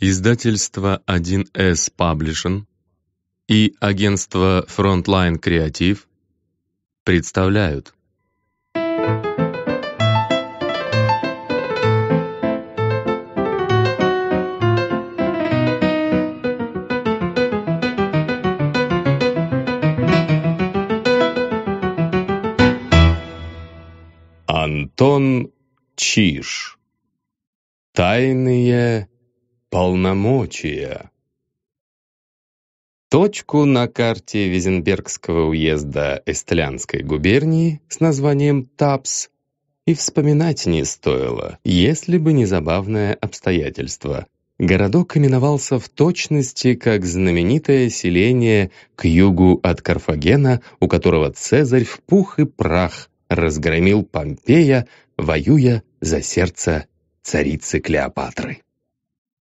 издательство 1С Publishing и агентство Frontline Creative представляют. Антон Чиш. Тайные полномочия. Точку на карте Визенбергского уезда Эстлянской губернии с названием Тапс и вспоминать не стоило, если бы не забавное обстоятельство. Городок именовался в точности как знаменитое селение к югу от Карфагена, у которого Цезарь в пух и прах разгромил Помпея, воюя за сердце царицы Клеопатры.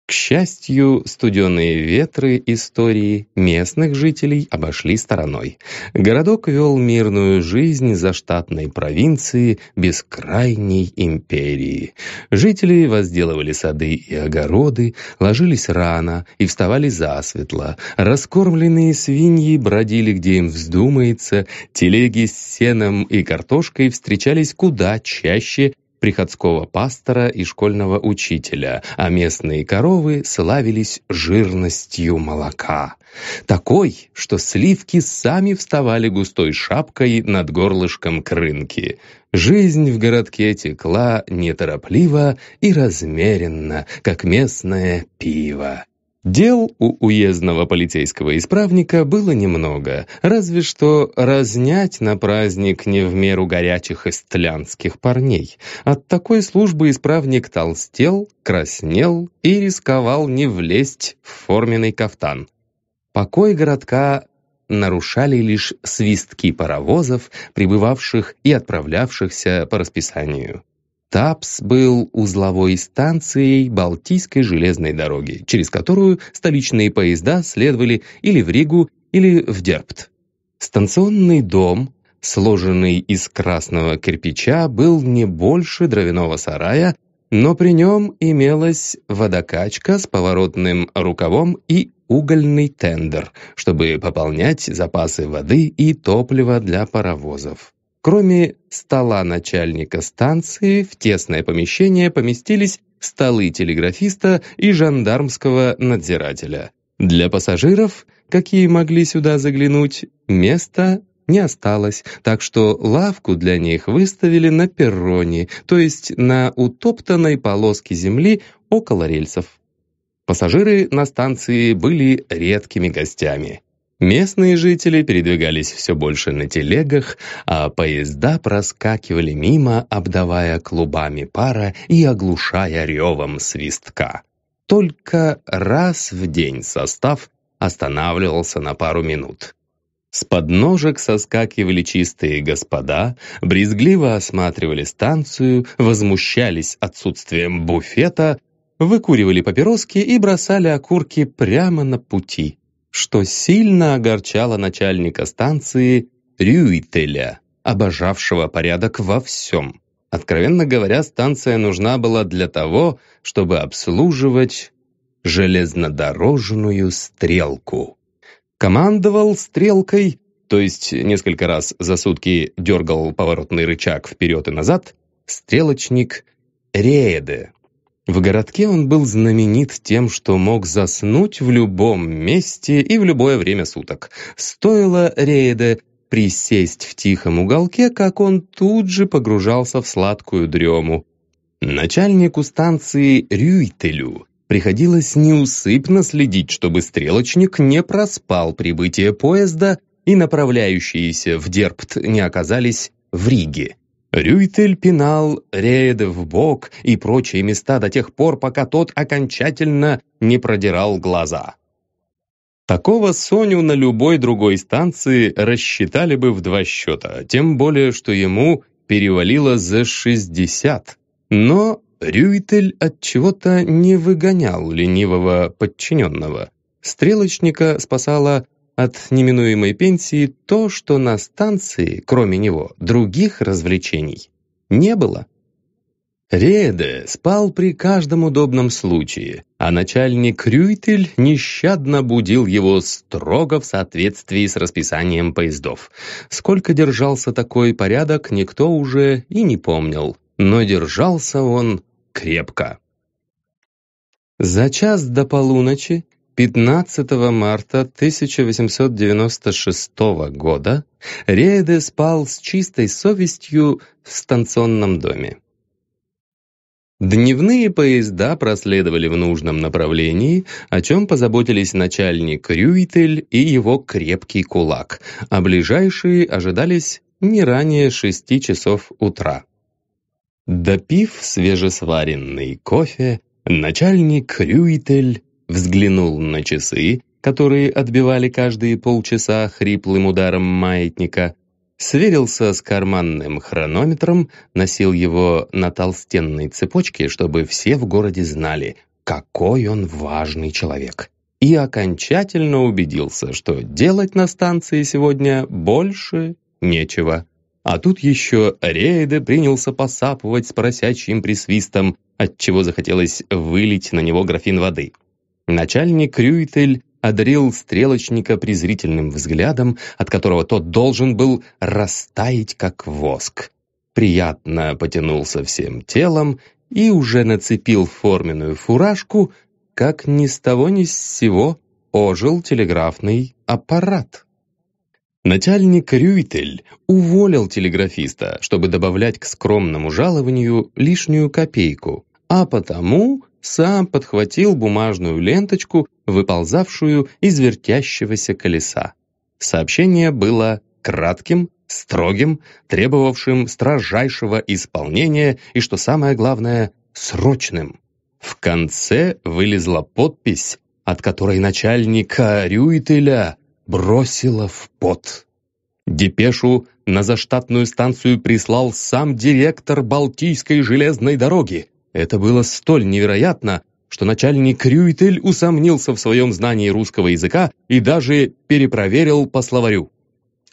К счастью, студеные ветры истории местных жителей обошли стороной. Городок вел мирную жизнь за штатной провинции бескрайней империи. Жители возделывали сады и огороды, ложились рано и вставали засветло. Раскормленные свиньи бродили, где им вздумается, телеги с сеном и картошкой встречались куда чаще, приходского пастора и школьного учителя, а местные коровы славились жирностью молока. Такой, что сливки сами вставали густой шапкой над горлышком крынки. Жизнь в городке текла неторопливо и размеренно, как местное пиво. Дел у уездного полицейского исправника было немного, разве что разнять на праздник не в меру горячих истлянских парней. От такой службы исправник толстел, краснел и рисковал не влезть в форменный кафтан. Покой городка нарушали лишь свистки паровозов, прибывавших и отправлявшихся по расписанию. ТАПС был узловой станцией Балтийской железной дороги, через которую столичные поезда следовали или в Ригу, или в Дерпт. Станционный дом, сложенный из красного кирпича, был не больше дровяного сарая, но при нем имелась водокачка с поворотным рукавом и угольный тендер, чтобы пополнять запасы воды и топлива для паровозов. Кроме стола начальника станции, в тесное помещение поместились столы телеграфиста и жандармского надзирателя. Для пассажиров, какие могли сюда заглянуть, места не осталось, так что лавку для них выставили на перроне, то есть на утоптанной полоске земли около рельсов. Пассажиры на станции были редкими гостями. Местные жители передвигались все больше на телегах, а поезда проскакивали мимо, обдавая клубами пара и оглушая ревом свистка. Только раз в день состав останавливался на пару минут. С подножек соскакивали чистые господа, брезгливо осматривали станцию, возмущались отсутствием буфета, выкуривали папироски и бросали окурки прямо на пути что сильно огорчало начальника станции Рюителя, обожавшего порядок во всем. Откровенно говоря, станция нужна была для того, чтобы обслуживать железнодорожную стрелку. Командовал стрелкой, то есть несколько раз за сутки дергал поворотный рычаг вперед и назад, стрелочник Рееде. В городке он был знаменит тем, что мог заснуть в любом месте и в любое время суток. Стоило Рейде присесть в тихом уголке, как он тут же погружался в сладкую дрему. Начальнику станции Рюйтелю приходилось неусыпно следить, чтобы стрелочник не проспал прибытие поезда и направляющиеся в Дерпт не оказались в Риге. Рюйтель пинал Рееда в бок и прочие места до тех пор, пока тот окончательно не продирал глаза. Такого Соню на любой другой станции рассчитали бы в два счета, тем более, что ему перевалило за 60. Но Рюйтель от чего-то не выгонял ленивого подчиненного. Стрелочника спасала от неминуемой пенсии то, что на станции, кроме него, других развлечений не было. Реде спал при каждом удобном случае, а начальник Рюйтель нещадно будил его строго в соответствии с расписанием поездов. Сколько держался такой порядок, никто уже и не помнил, но держался он крепко. За час до полуночи 15 марта 1896 года Рейде спал с чистой совестью в станционном доме. Дневные поезда проследовали в нужном направлении, о чем позаботились начальник Рюитель и его крепкий кулак, а ближайшие ожидались не ранее шести часов утра. Допив свежесваренный кофе, начальник Рюитель взглянул на часы, которые отбивали каждые полчаса хриплым ударом маятника, сверился с карманным хронометром, носил его на толстенной цепочке, чтобы все в городе знали, какой он важный человек. И окончательно убедился, что делать на станции сегодня больше нечего. А тут еще Рейде принялся посапывать с поросячьим присвистом, отчего захотелось вылить на него графин воды. Начальник Рюйтель одарил стрелочника презрительным взглядом, от которого тот должен был растаять, как воск. Приятно потянулся всем телом и уже нацепил форменную фуражку, как ни с того ни с сего ожил телеграфный аппарат. Начальник Рюйтель уволил телеграфиста, чтобы добавлять к скромному жалованию лишнюю копейку, а потому сам подхватил бумажную ленточку, выползавшую из вертящегося колеса. Сообщение было кратким, строгим, требовавшим строжайшего исполнения и, что самое главное, срочным. В конце вылезла подпись, от которой начальника Рюителя бросила в пот. Депешу на заштатную станцию прислал сам директор Балтийской железной дороги, это было столь невероятно, что начальник Рюитель усомнился в своем знании русского языка и даже перепроверил по словарю.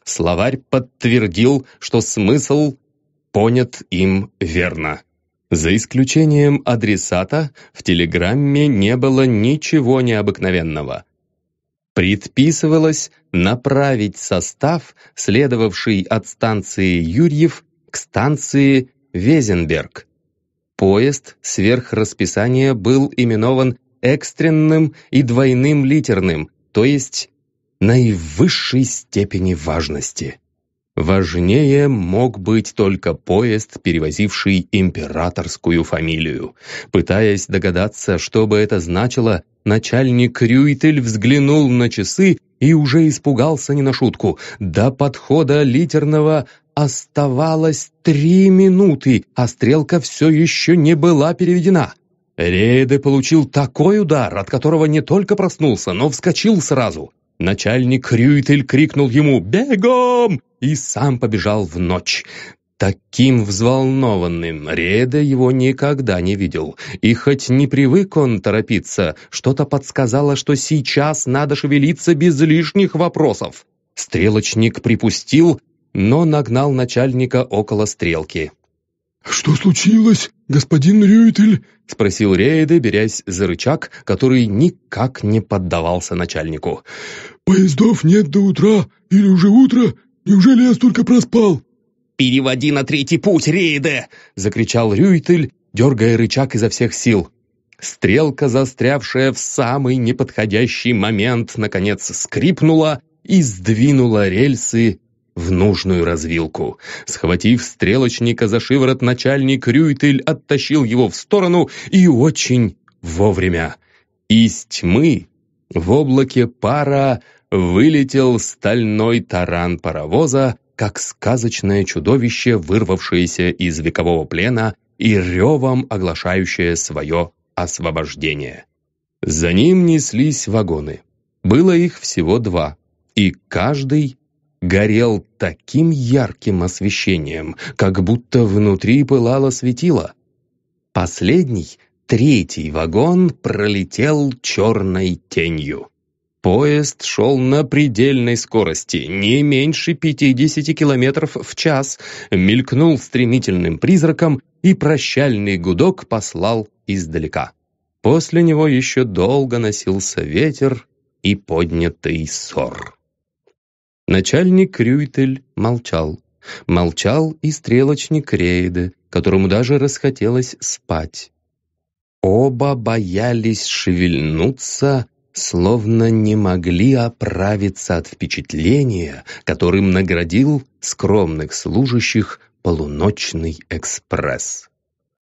Словарь подтвердил, что смысл понят им верно. За исключением адресата, в телеграмме не было ничего необыкновенного. Предписывалось направить состав, следовавший от станции Юрьев, к станции Везенберг – Поезд сверх расписания был именован экстренным и двойным литерным, то есть наивысшей степени важности. Важнее мог быть только поезд, перевозивший императорскую фамилию. Пытаясь догадаться, что бы это значило, начальник Рюйтель взглянул на часы и уже испугался не на шутку. До подхода литерного оставалось три минуты, а стрелка все еще не была переведена. Рейде получил такой удар, от которого не только проснулся, но вскочил сразу. Начальник Рюйтель крикнул ему «Бегом!» и сам побежал в ночь. Таким взволнованным Реда его никогда не видел. И хоть не привык он торопиться, что-то подсказало, что сейчас надо шевелиться без лишних вопросов. Стрелочник припустил, но нагнал начальника около стрелки. «Что случилось, господин Рюйтель?» — спросил Рейде, берясь за рычаг, который никак не поддавался начальнику. Поездов нет до утра, или уже утро? Неужели я столько проспал?» «Переводи на третий путь, Рейде!» — закричал Рюйтель, дергая рычаг изо всех сил. Стрелка, застрявшая в самый неподходящий момент, наконец скрипнула и сдвинула рельсы в нужную развилку. Схватив стрелочника за шиворот, начальник Рюйтель оттащил его в сторону и очень вовремя. Из тьмы в облаке пара вылетел стальной таран паровоза, как сказочное чудовище, вырвавшееся из векового плена и ревом оглашающее свое освобождение. За ним неслись вагоны. Было их всего два, и каждый горел таким ярким освещением, как будто внутри пылало светило. Последний — Третий вагон пролетел черной тенью. Поезд шел на предельной скорости, не меньше 50 километров в час, мелькнул стремительным призраком и прощальный гудок послал издалека. После него еще долго носился ветер и поднятый ссор. Начальник Рюйтель молчал. Молчал и стрелочник Рейде, которому даже расхотелось спать. Оба боялись шевельнуться, словно не могли оправиться от впечатления, которым наградил скромных служащих полуночный экспресс.